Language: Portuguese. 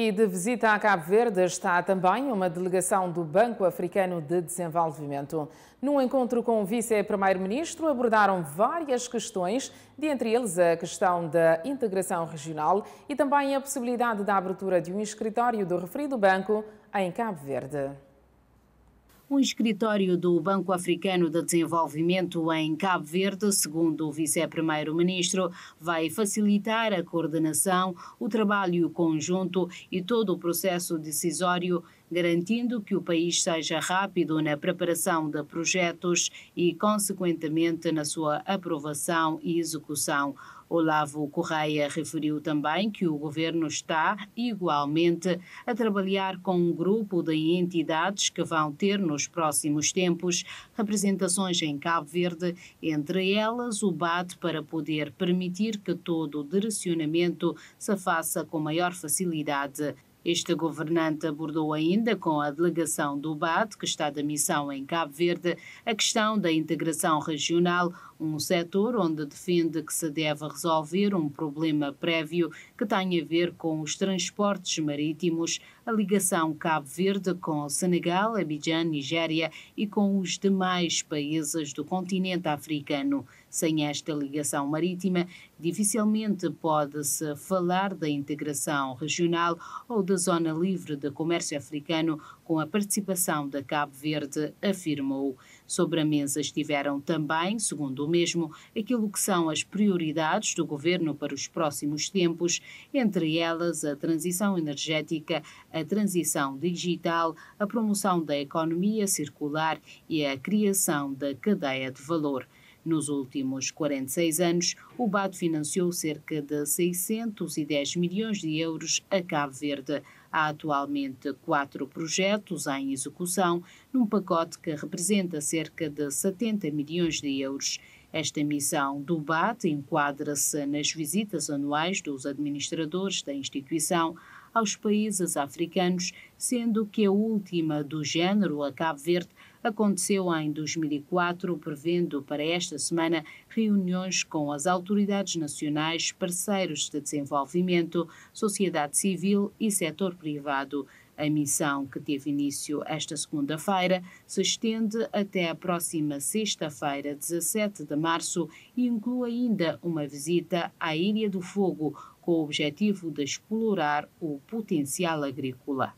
E de visita a Cabo Verde está também uma delegação do Banco Africano de Desenvolvimento. Num encontro com o vice-primeiro-ministro, abordaram várias questões, dentre eles a questão da integração regional e também a possibilidade da abertura de um escritório do referido banco em Cabo Verde. Um escritório do Banco Africano de Desenvolvimento em Cabo Verde, segundo o vice-primeiro-ministro, vai facilitar a coordenação, o trabalho conjunto e todo o processo decisório, garantindo que o país seja rápido na preparação de projetos e, consequentemente, na sua aprovação e execução. Olavo Correia referiu também que o governo está, igualmente, a trabalhar com um grupo de entidades que vão ter nos próximos tempos representações em Cabo Verde, entre elas o BAT, para poder permitir que todo o direcionamento se faça com maior facilidade. Este governante abordou ainda com a delegação do BAD, que está da missão em Cabo Verde, a questão da integração regional, um setor onde defende que se deve resolver um problema prévio que tem a ver com os transportes marítimos, a ligação Cabo Verde com Senegal, Abidjan, Nigéria e com os demais países do continente africano. Sem esta ligação marítima, dificilmente pode-se falar da integração regional ou da zona livre de comércio africano com a participação da Cabo Verde, afirmou. Sobre a mesa estiveram também, segundo o mesmo, aquilo que são as prioridades do governo para os próximos tempos, entre elas a transição energética, a transição digital, a promoção da economia circular e a criação da cadeia de valor. Nos últimos 46 anos, o BAD financiou cerca de 610 milhões de euros a Cabo Verde. Há atualmente quatro projetos em execução, num pacote que representa cerca de 70 milhões de euros. Esta missão do BAT enquadra-se nas visitas anuais dos administradores da instituição aos países africanos, sendo que a última do género, a Cabo Verde, aconteceu em 2004, prevendo para esta semana reuniões com as autoridades nacionais, parceiros de desenvolvimento, sociedade civil e setor privado. A missão, que teve início esta segunda-feira, se estende até a próxima sexta-feira, 17 de março, e inclui ainda uma visita à Ilha do Fogo, com o objetivo de explorar o potencial agrícola.